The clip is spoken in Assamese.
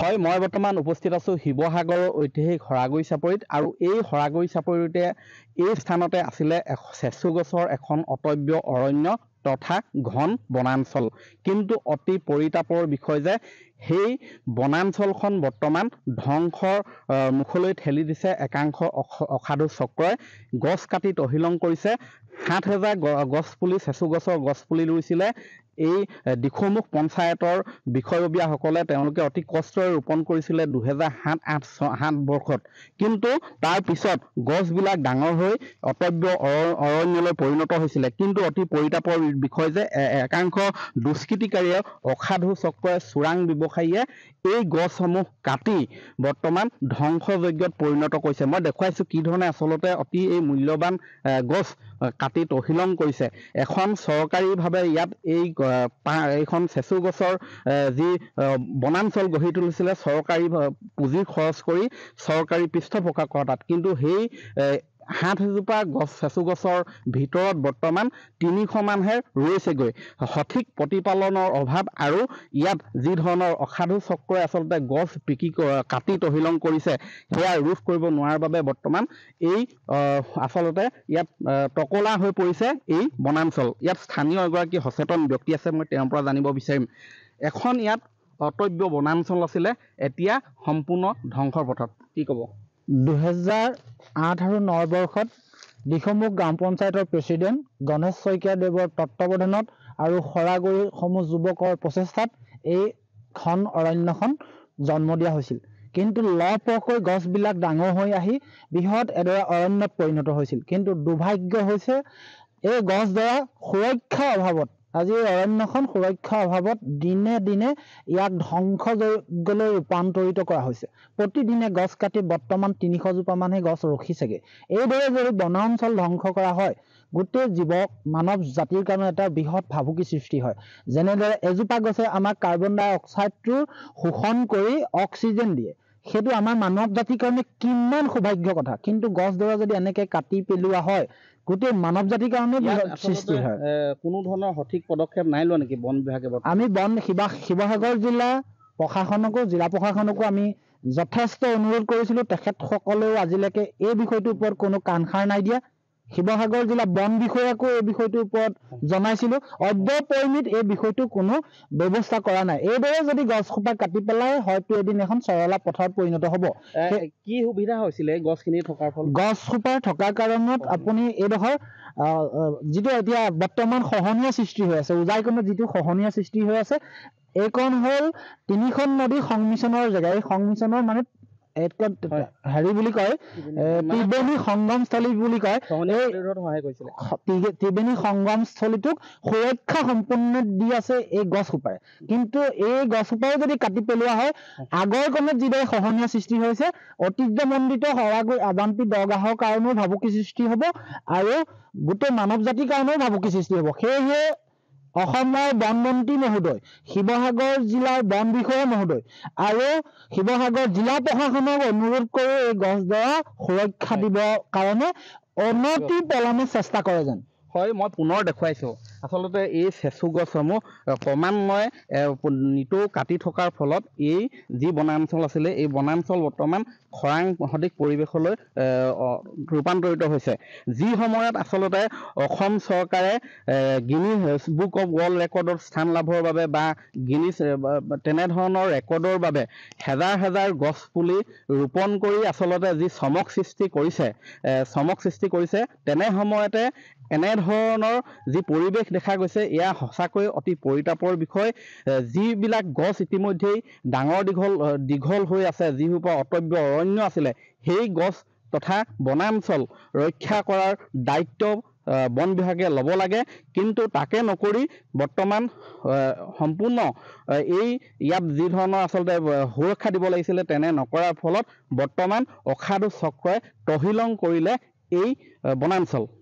হয় মই বৰ্তমান উপস্থিত আছো শিৱসাগৰৰ ঐতিহাসিক সৰাগৰি চাপৰিত আৰু এই সৰাগৰি চাপৰিতে এই স্থানতে আছিলে চেচু গছৰ এখন অটব্য অৰণ্য তথা ঘন বনাঞ্চল কিন্তু অতি পৰিতাপৰ বিষয় যে সেই বনাঞ্চলখন বৰ্তমান ধ্বংসৰ মুখলৈ ঠেলি দিছে একাংশ অসাধু চক্ৰই গছ কাটি তহিলং কৰিছে সাত হেজাৰ গছ পুলি চেচু গছৰ গছ পুলি ৰুইছিলে এই দিশমুখ পঞ্চায়তৰ বিষয়ববীয়াসকলে তেওঁলোকে অতি কষ্টৰে ৰোপণ কৰিছিলে দুহেজাৰ সাত আঠ ছ সাত বৰ্ষত কিন্তু তাৰপিছত গছবিলাক ডাঙৰ হৈ অটব্য অৰ অৰণ্যলৈ পৰিণত হৈছিলে কিন্তু অতি পৰিতাপৰ বিষয় যে একাংশ দুষ্কৃতিকাৰীয়ে অসাধু চক্ৰই চোৰাং ব্যৱসায়ীয়ে এই গছসমূহ কাটি বৰ্তমান ধ্বংসযজ্ঞত পৰিণত কৰিছে মই দেখুৱাইছোঁ কি ধৰণে আচলতে অতি এই মূল্যৱান গছ কাটি তহিলং কৰিছে এখন চৰকাৰীভাৱে ইয়াত এই এইখন চেচু গছৰ যি বনাঞ্চল গঢ়ি তুলিছিলে চৰকাৰী পুঁজি খৰচ কৰি চৰকাৰী পৃষ্ঠপোষকতাত কিন্তু সেই সাত এজোপা গছ চেচু গছৰ ভিতৰত বৰ্তমান তিনিশমানহে ৰৈছেগৈ সঠিক প্ৰতিপালনৰ অভাৱ আৰু ইয়াত যি ধৰণৰ অসাধু চক্ৰই আচলতে গছ পিকি কাটি তহিলং কৰিছে সেয়া ৰোধ কৰিব নোৱাৰাৰ বাবে বৰ্তমান এই আচলতে ইয়াত টকলা হৈ পৰিছে এই বনাঞ্চল ইয়াত স্থানীয় এগৰাকী সচেতন ব্যক্তি আছে মই তেওঁৰ পৰা জানিব বিচাৰিম এখন ইয়াত অটব্য বনাঞ্চল আছিলে এতিয়া সম্পূৰ্ণ ধ্বংসৰ পথত কি ক'ব দুহেজাৰ আঠ আৰু ন বৰ্ষত দিশমুখ গ্ৰাম পঞ্চায়তৰ প্ৰেছিডেণ্ট গণেশ শইকীয়া দেৱৰ তত্ত্বাৱধানত আৰু সৰাগুৰিসমূহ যুৱকৰ প্ৰচেষ্টাত এই ঘন অৰণ্যখন জন্ম দিয়া হৈছিল কিন্তু লহপহকৈ গছবিলাক ডাঙৰ হৈ আহি বৃহৎ এডৰা অৰণ্যত পৰিণত হৈছিল কিন্তু দুৰ্ভাগ্য হৈছে এই গছডৰা সুৰক্ষাৰ অভাৱত আজি অৰণ্যখন সুৰক্ষাৰ অভাৱত দিনে দিনে ইয়াক ধ্বংসযজ্ঞলৈ ৰূপান্তৰিত কৰা হৈছে প্ৰতিদিনে গছ কাটি বৰ্তমান মানহে গছ ৰখিছেগে এইদৰে যদি বনাঞ্চল ধ্বংস কৰা হয় গোটেই জীৱ মানৱ জাতিৰ কাৰণে এটা বৃহৎ ভাবুকি সৃষ্টি হয় যেনেদৰে এজোপা গছে আমাক কাৰ্বন ডাই অক্সাইডটো শোষণ কৰি অক্সিজেন দিয়ে সেইটো আমাৰ মানৱ জাতিৰ কাৰণে কিমান সৌভাগ্য কথা কিন্তু গছডৰা যদি এনেকে কাটি পেলোৱা হয় গোটেই মানৱ জাতিৰ কাৰণে সৃষ্টি হয় কোনো ধৰণৰ সঠিক পদক্ষেপ নাই লোৱা নেকি বন বিভাগে আমি বন শিৱা শিৱসাগৰ জিলা প্ৰশাসনকো জিলা প্ৰশাসনকো আমি যথেষ্ট অনুৰোধ কৰিছিলো তেখেতসকলেও আজিলৈকে এই বিষয়টোৰ ওপৰত কোনো কাণষাৰ নাই দিয়া শিৱসাগৰ জিলা বন বিষয়াকো এই বিষয়টোৰ ওপৰত জনাইছিলো অব্যপৰিমিত এই বিষয়টো কোনো ব্যৱস্থা কৰা নাই এইদৰে যদি গছসোপা কাটি পেলাই হয়তো এদিন এখন চৰলা পথাৰত পৰিণত হ'ব কি সুবিধা হৈছিলে গছখিনি থকাৰ ফল গছসোপাৰ থকাৰ কাৰণত আপুনি এইডোখৰ যিটো এতিয়া বৰ্তমান খহনীয়া সৃষ্টি হৈ আছে উজাইকণত যিটো খহনীয়া সৃষ্টি হৈ আছে এইকণ হ'ল তিনিখন নদীৰ সংমিশ্ৰণৰ জেগা এই সংমিশ্ৰণৰ মানে হেৰি বুলি কয় ত্ৰিবেণী সংগমস্থলী বুলি কয় ত্ৰিবেণী সংগমস্থলীটোক সুৰক্ষা সম্পূৰ্ণ দি আছে এই গছসোপাৰে কিন্তু এই গছসোপাৰে যদি কাটি পেলোৱা হয় আগৰ কণত যিদৰে খহনীয়া সৃষ্টি হৈছে ঐতিহ্যমণ্ডিত হৰাগৈ আদান্তি দৰগাহৰ কাৰণেও ভাবুকি সৃষ্টি হব আৰু গোটেই মানৱ জাতিৰ কাৰণেও ভাবুকি সৃষ্টি হব সেয়েহে অসমৰ মন্ত্ৰী মহোদয় শিৱসাগৰ জিলাৰ বন বিষয়া মহোদয় আৰু শিৱসাগৰ জিলা প্ৰশাসনক অনুৰোধ কৰি এই গছডৰা সুৰক্ষা দিবৰ কাৰণে অনতি পলমে চেষ্টা কৰে যেন হয় মই পুনৰ দেখুৱাইছো আচলতে এই চেচু গছসমূহ ক্ৰমান্বয়ে নিতৌ কাটি থকাৰ ফলত এই যি বনাঞ্চল আছিলে এই বনাঞ্চল বৰ্তমান খৰাং সদৃশ পৰিৱেশলৈ ৰূপান্তৰিত হৈছে যি সময়ত আচলতে অসম চৰকাৰে গিনি বুক অফ ৱৰ্ল্ড ৰেকৰ্ডত স্থান লাভৰ বাবে বা গিনি তেনেধৰণৰ ৰেকৰ্ডৰ বাবে হেজাৰ হেজাৰ গছ পুলি ৰোপণ কৰি আচলতে যি চমক সৃষ্টি কৰিছে চমক সৃষ্টি কৰিছে তেনে সময়তে এনেধৰণৰ যি পৰিৱেশ দেখা গৈছে এয়া সঁচাকৈ অতি পৰিতাপৰ বিষয় যিবিলাক গছ ইতিমধ্যেই ডাঙৰ দীঘল দীঘল হৈ আছে যিসোপা অটব্য অৰণ্য আছিলে সেই গছ তথা বনাঞ্চল ৰক্ষা কৰাৰ দায়িত্ব বন বিভাগে ল'ব লাগে কিন্তু তাকে নকৰি বৰ্তমান সম্পূৰ্ণ এই ইয়াত যি ধৰণৰ আচলতে সুৰক্ষা দিব লাগিছিলে তেনে নকৰাৰ ফলত বৰ্তমান অসাধু চক্ৰই তহিলং কৰিলে এই বনাঞ্চল